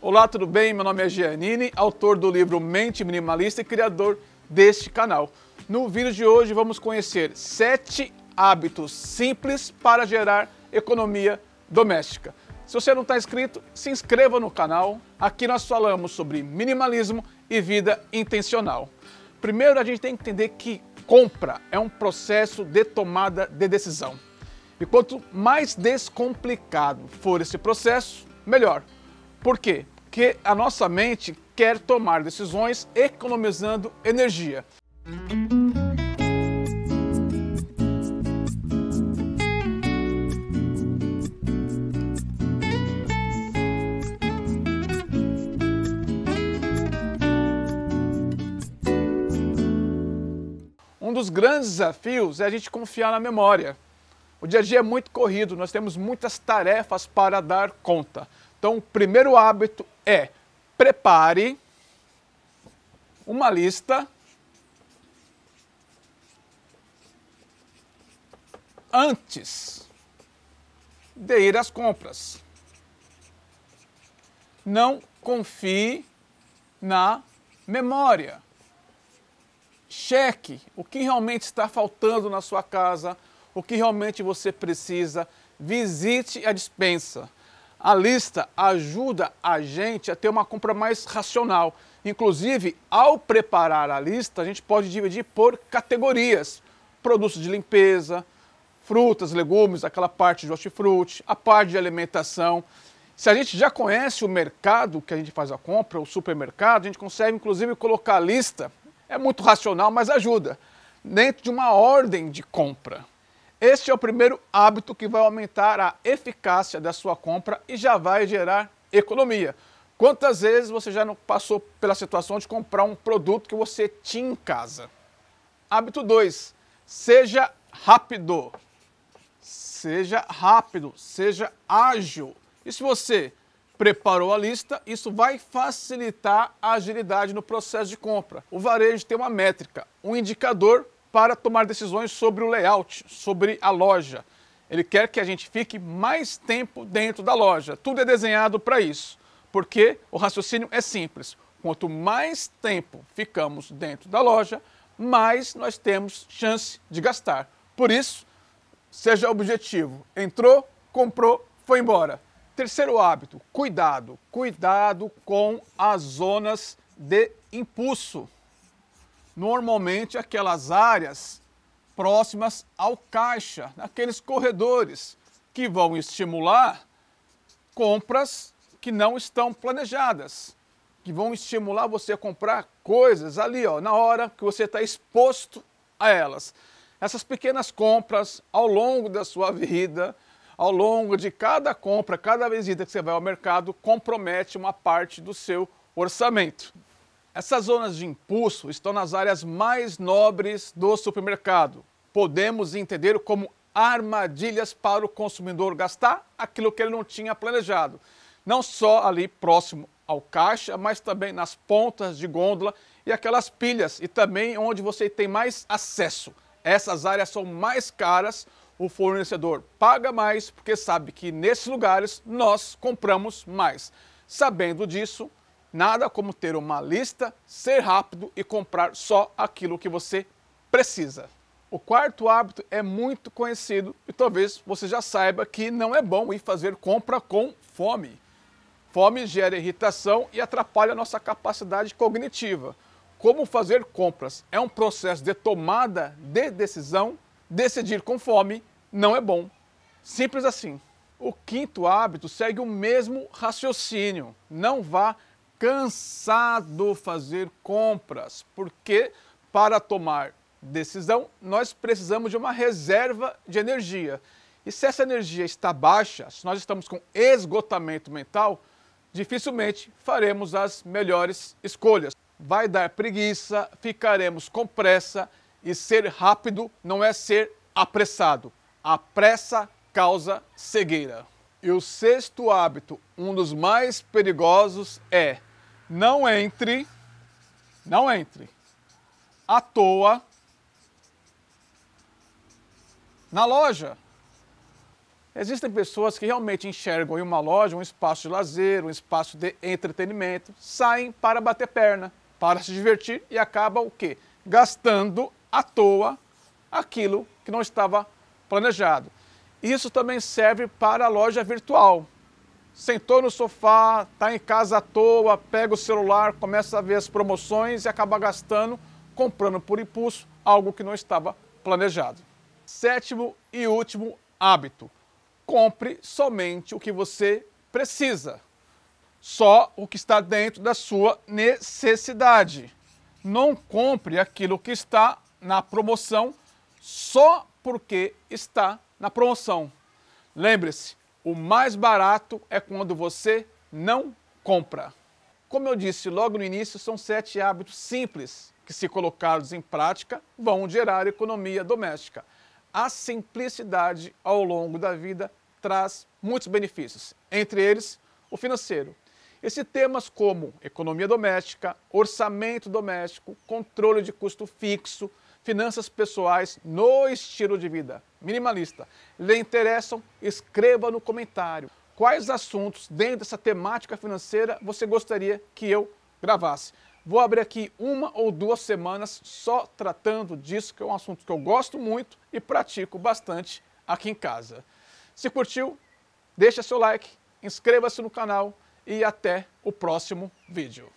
Olá, tudo bem? Meu nome é Giannini, autor do livro Mente Minimalista e criador deste canal. No vídeo de hoje vamos conhecer sete hábitos simples para gerar economia doméstica. Se você não está inscrito, se inscreva no canal. Aqui nós falamos sobre minimalismo e vida intencional. Primeiro, a gente tem que entender que compra é um processo de tomada de decisão. E quanto mais descomplicado for esse processo, melhor por quê? Porque a nossa mente quer tomar decisões economizando energia. Um dos grandes desafios é a gente confiar na memória. O dia a dia é muito corrido, nós temos muitas tarefas para dar conta. Então, o primeiro hábito é prepare uma lista antes de ir às compras. Não confie na memória. Cheque o que realmente está faltando na sua casa, o que realmente você precisa. Visite a dispensa. A lista ajuda a gente a ter uma compra mais racional. Inclusive, ao preparar a lista, a gente pode dividir por categorias: produtos de limpeza, frutas, legumes, aquela parte de hortifruti, a parte de alimentação. Se a gente já conhece o mercado que a gente faz a compra, o supermercado, a gente consegue inclusive colocar a lista. É muito racional, mas ajuda dentro de uma ordem de compra. Este é o primeiro hábito que vai aumentar a eficácia da sua compra e já vai gerar economia. Quantas vezes você já não passou pela situação de comprar um produto que você tinha em casa? Hábito 2. Seja rápido. Seja rápido, seja ágil. E se você preparou a lista, isso vai facilitar a agilidade no processo de compra. O varejo tem uma métrica, um indicador para tomar decisões sobre o layout, sobre a loja. Ele quer que a gente fique mais tempo dentro da loja. Tudo é desenhado para isso, porque o raciocínio é simples. Quanto mais tempo ficamos dentro da loja, mais nós temos chance de gastar. Por isso, seja objetivo. Entrou, comprou, foi embora. Terceiro hábito, cuidado. Cuidado com as zonas de impulso normalmente aquelas áreas próximas ao caixa, aqueles corredores que vão estimular compras que não estão planejadas, que vão estimular você a comprar coisas ali, ó, na hora que você está exposto a elas. Essas pequenas compras ao longo da sua vida, ao longo de cada compra, cada visita que você vai ao mercado, compromete uma parte do seu orçamento. Essas zonas de impulso estão nas áreas mais nobres do supermercado. Podemos entender como armadilhas para o consumidor gastar aquilo que ele não tinha planejado. Não só ali próximo ao caixa, mas também nas pontas de gôndola e aquelas pilhas e também onde você tem mais acesso. Essas áreas são mais caras, o fornecedor paga mais porque sabe que nesses lugares nós compramos mais. Sabendo disso, Nada como ter uma lista, ser rápido e comprar só aquilo que você precisa. O quarto hábito é muito conhecido e talvez você já saiba que não é bom ir fazer compra com fome. Fome gera irritação e atrapalha nossa capacidade cognitiva. Como fazer compras é um processo de tomada de decisão, decidir com fome não é bom. Simples assim. O quinto hábito segue o mesmo raciocínio. Não vá cansado fazer compras, porque para tomar decisão nós precisamos de uma reserva de energia. E se essa energia está baixa, se nós estamos com esgotamento mental, dificilmente faremos as melhores escolhas. Vai dar preguiça, ficaremos com pressa e ser rápido não é ser apressado. A pressa causa cegueira. E o sexto hábito, um dos mais perigosos, é não entre, não entre à toa na loja. Existem pessoas que realmente enxergam em uma loja um espaço de lazer, um espaço de entretenimento, saem para bater perna, para se divertir e acabam o quê? Gastando à toa aquilo que não estava planejado. Isso também serve para a loja virtual sentou no sofá, está em casa à toa, pega o celular, começa a ver as promoções e acaba gastando, comprando por impulso, algo que não estava planejado. Sétimo e último hábito: compre somente o que você precisa, só o que está dentro da sua necessidade. Não compre aquilo que está na promoção só porque está na promoção. Lembre-se, o mais barato é quando você não compra. Como eu disse logo no início, são sete hábitos simples que, se colocados em prática, vão gerar economia doméstica. A simplicidade ao longo da vida traz muitos benefícios, entre eles o financeiro. E temas como economia doméstica, orçamento doméstico, controle de custo fixo, finanças pessoais no estilo de vida minimalista lhe interessam, escreva no comentário quais assuntos dentro dessa temática financeira você gostaria que eu gravasse. Vou abrir aqui uma ou duas semanas só tratando disso, que é um assunto que eu gosto muito e pratico bastante aqui em casa. Se curtiu, deixa seu like, inscreva-se no canal e até o próximo vídeo.